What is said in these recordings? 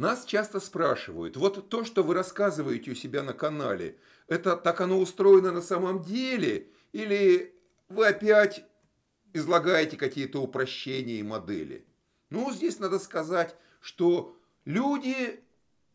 Нас часто спрашивают, вот то, что вы рассказываете у себя на канале, это так оно устроено на самом деле? Или вы опять излагаете какие-то упрощения и модели? Ну, здесь надо сказать, что люди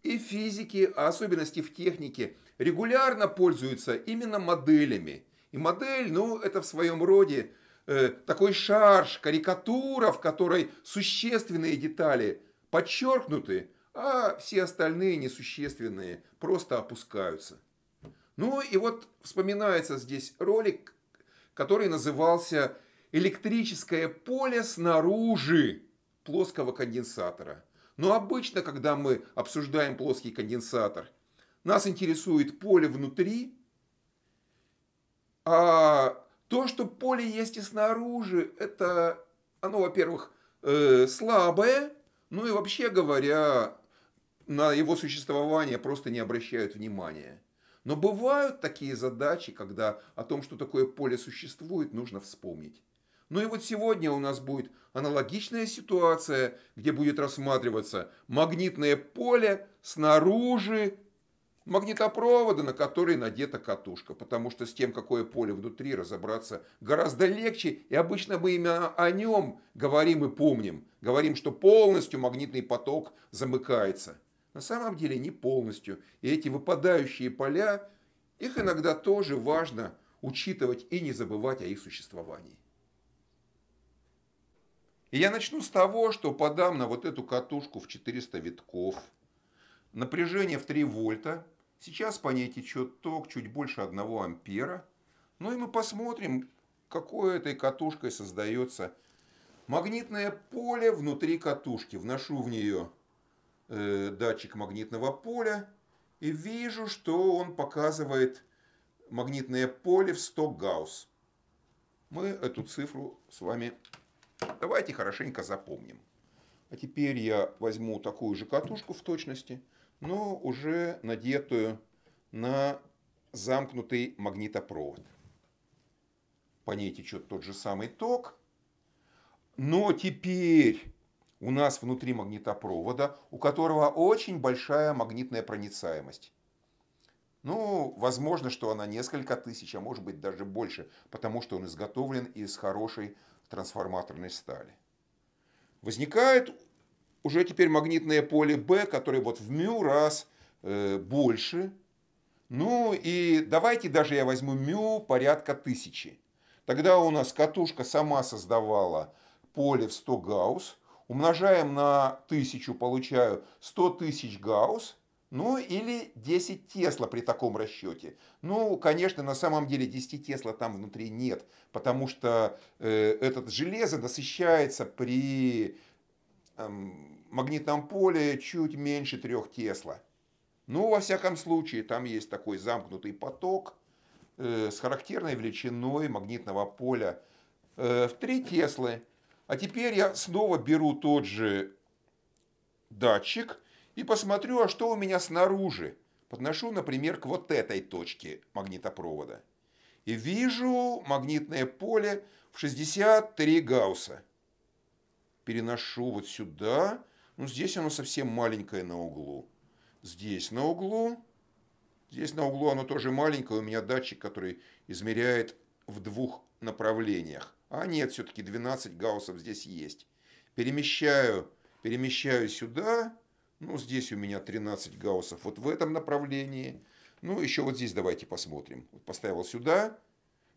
и физики, а особенности в технике, регулярно пользуются именно моделями. И модель, ну, это в своем роде э, такой шарж, карикатура, в которой существенные детали подчеркнуты, а все остальные несущественные просто опускаются. Ну и вот вспоминается здесь ролик, который назывался «Электрическое поле снаружи плоского конденсатора». Но обычно, когда мы обсуждаем плоский конденсатор, нас интересует поле внутри, а то, что поле есть и снаружи, это оно, во-первых, э, слабое, ну и вообще говоря, на его существование просто не обращают внимания. Но бывают такие задачи, когда о том, что такое поле существует, нужно вспомнить. Ну и вот сегодня у нас будет аналогичная ситуация, где будет рассматриваться магнитное поле снаружи магнитопровода, на который надета катушка, потому что с тем, какое поле внутри, разобраться гораздо легче, и обычно мы именно о нем говорим и помним. Говорим, что полностью магнитный поток замыкается – на самом деле не полностью. И эти выпадающие поля, их иногда тоже важно учитывать и не забывать о их существовании. И я начну с того, что подам на вот эту катушку в 400 витков. Напряжение в 3 вольта. Сейчас по ней течет ток чуть больше 1 ампера. Ну и мы посмотрим, какое этой катушкой создается магнитное поле внутри катушки. Вношу в нее Э, датчик магнитного поля и вижу, что он показывает магнитное поле в 100 гаусс. Мы эту цифру с вами давайте хорошенько запомним. А теперь я возьму такую же катушку в точности, но уже надетую на замкнутый магнитопровод. По ней течет тот же самый ток. Но теперь у нас внутри магнитопровода, у которого очень большая магнитная проницаемость. Ну, возможно, что она несколько тысяч, а может быть даже больше, потому что он изготовлен из хорошей трансформаторной стали. Возникает уже теперь магнитное поле B, которое вот в мю раз э, больше. Ну и давайте даже я возьму мю порядка тысячи. Тогда у нас катушка сама создавала поле в 100 гаусс, умножаем на 1000, получаю 100 тысяч гаусс, ну или 10 тесла при таком расчете. Ну, конечно, на самом деле 10 тесла там внутри нет, потому что э, этот железо насыщается при э, магнитном поле чуть меньше 3 тесла. Ну, во всяком случае, там есть такой замкнутый поток э, с характерной величиной магнитного поля э, в 3 теслы. А теперь я снова беру тот же датчик и посмотрю, а что у меня снаружи. Подношу, например, к вот этой точке магнитопровода. И вижу магнитное поле в 63 гаусса. Переношу вот сюда. Ну, здесь оно совсем маленькое на углу. Здесь на углу. Здесь на углу оно тоже маленькое. У меня датчик, который измеряет в двух направлениях. А нет, все-таки 12 гауссов здесь есть. Перемещаю, перемещаю сюда. Ну, здесь у меня 13 гауссов вот в этом направлении. Ну, еще вот здесь давайте посмотрим. Вот поставил сюда.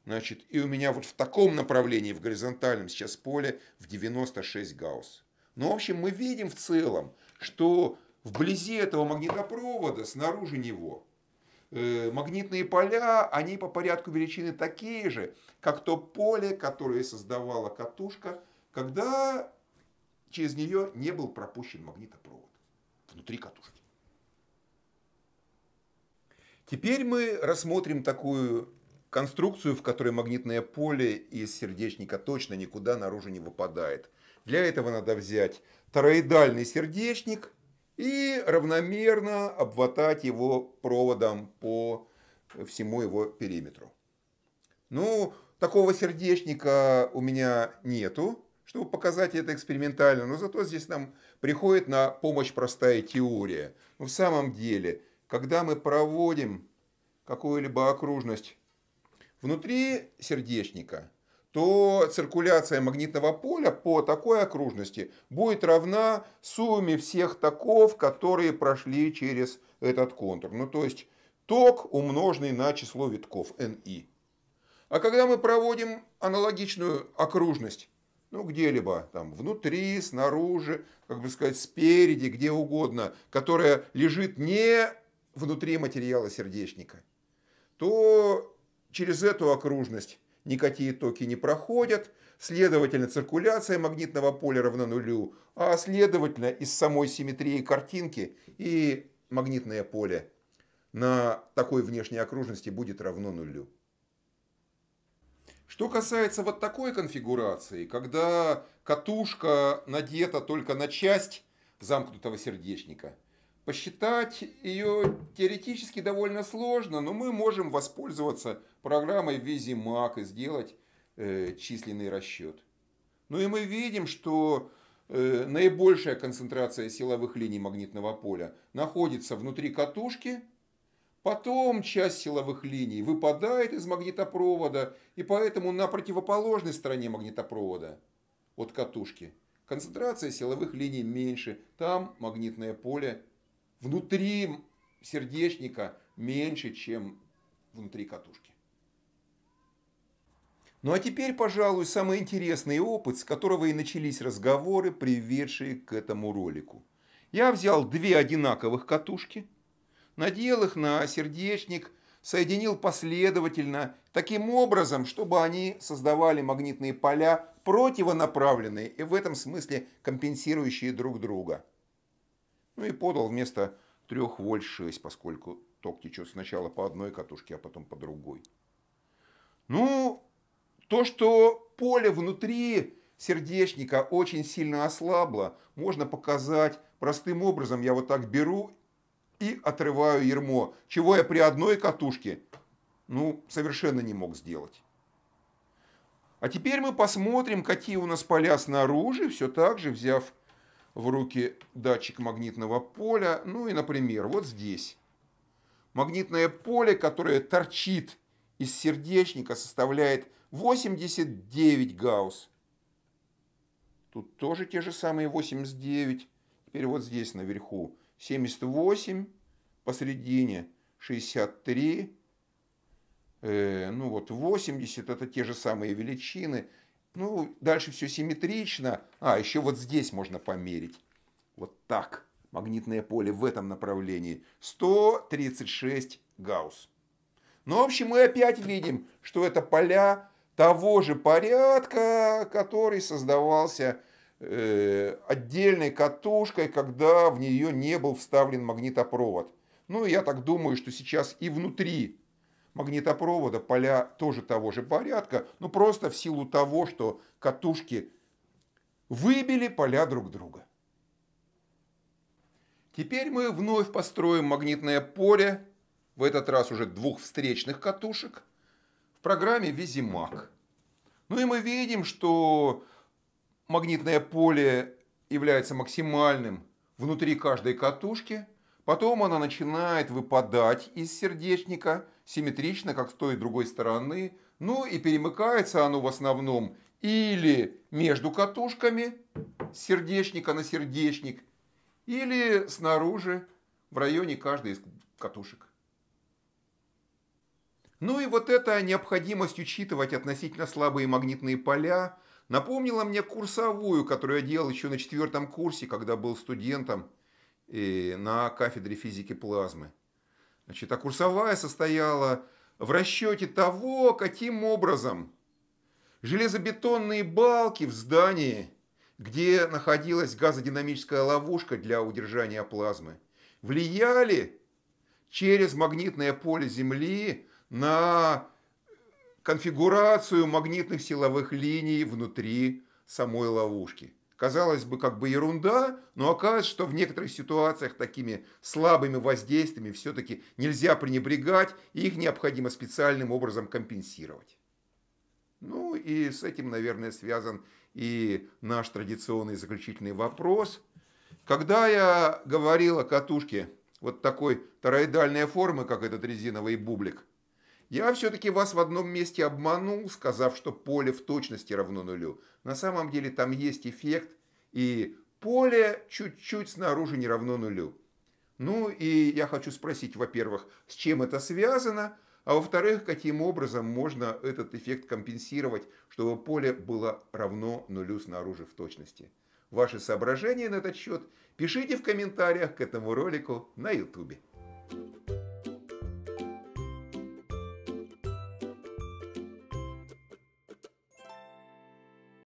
Значит, и у меня вот в таком направлении, в горизонтальном сейчас поле, в 96 гаусс. Ну, в общем, мы видим в целом, что вблизи этого магнитопровода, снаружи него – Э, магнитные поля, они по порядку величины такие же, как то поле, которое создавала катушка, когда через нее не был пропущен магнитопровод внутри катушки. Теперь мы рассмотрим такую конструкцию, в которой магнитное поле из сердечника точно никуда наружу не выпадает. Для этого надо взять тороидальный сердечник – и равномерно обватать его проводом по всему его периметру. Ну, такого сердечника у меня нету, чтобы показать это экспериментально, но зато здесь нам приходит на помощь простая теория. Но в самом деле, когда мы проводим какую-либо окружность внутри сердечника – то циркуляция магнитного поля по такой окружности будет равна сумме всех токов, которые прошли через этот контур. Ну, то есть ток, умноженный на число витков, NI. А когда мы проводим аналогичную окружность, ну, где-либо там внутри, снаружи, как бы сказать, спереди, где угодно, которая лежит не внутри материала сердечника, то через эту окружность никакие токи не проходят, следовательно, циркуляция магнитного поля равна нулю, а следовательно, из самой симметрии картинки и магнитное поле на такой внешней окружности будет равно нулю. Что касается вот такой конфигурации, когда катушка надета только на часть замкнутого сердечника – Посчитать ее теоретически довольно сложно, но мы можем воспользоваться программой Визимак и сделать э, численный расчет. Ну и мы видим, что э, наибольшая концентрация силовых линий магнитного поля находится внутри катушки, потом часть силовых линий выпадает из магнитопровода, и поэтому на противоположной стороне магнитопровода от катушки концентрация силовых линий меньше, там магнитное поле внутри сердечника меньше, чем внутри катушки. Ну а теперь, пожалуй, самый интересный опыт, с которого и начались разговоры, приведшие к этому ролику. Я взял две одинаковых катушки, надел их на сердечник, соединил последовательно, таким образом, чтобы они создавали магнитные поля противонаправленные и в этом смысле компенсирующие друг друга – ну и подал вместо трех вольт 6, поскольку ток течет сначала по одной катушке, а потом по другой. Ну, то, что поле внутри сердечника очень сильно ослабло, можно показать простым образом. Я вот так беру и отрываю ермо, чего я при одной катушке ну, совершенно не мог сделать. А теперь мы посмотрим, какие у нас поля снаружи, все так же взяв в руки датчик магнитного поля. Ну и, например, вот здесь. Магнитное поле, которое торчит из сердечника, составляет 89 гаусс. Тут тоже те же самые 89. Теперь вот здесь наверху 78, посередине 63, э, ну вот 80, это те же самые величины, ну, дальше все симметрично. А, еще вот здесь можно померить. Вот так. Магнитное поле в этом направлении. 136 гаусс. Ну, в общем, мы опять видим, что это поля того же порядка, который создавался э, отдельной катушкой, когда в нее не был вставлен магнитопровод. Ну, я так думаю, что сейчас и внутри магнитопровода поля тоже того же порядка, но просто в силу того, что катушки выбили поля друг друга. Теперь мы вновь построим магнитное поле, в этот раз уже двух встречных катушек, в программе Визимаг. Ну и мы видим, что магнитное поле является максимальным внутри каждой катушки – Потом она начинает выпадать из сердечника, симметрично, как с той и другой стороны. Ну и перемыкается оно в основном или между катушками сердечника на сердечник, или снаружи в районе каждой из катушек. Ну и вот эта необходимость учитывать относительно слабые магнитные поля напомнила мне курсовую, которую я делал еще на четвертом курсе, когда был студентом и на кафедре физики плазмы. Значит, а курсовая состояла в расчете того, каким образом железобетонные балки в здании, где находилась газодинамическая ловушка для удержания плазмы, влияли через магнитное поле Земли на конфигурацию магнитных силовых линий внутри самой ловушки казалось бы, как бы ерунда, но оказывается, что в некоторых ситуациях такими слабыми воздействиями все-таки нельзя пренебрегать, и их необходимо специальным образом компенсировать. Ну и с этим, наверное, связан и наш традиционный заключительный вопрос. Когда я говорил о катушке вот такой тороидальной формы, как этот резиновый бублик – я все-таки вас в одном месте обманул, сказав, что поле в точности равно нулю. На самом деле там есть эффект, и поле чуть-чуть снаружи не равно нулю. Ну и я хочу спросить, во-первых, с чем это связано, а во-вторых, каким образом можно этот эффект компенсировать, чтобы поле было равно нулю снаружи в точности. Ваши соображения на этот счет пишите в комментариях к этому ролику на YouTube.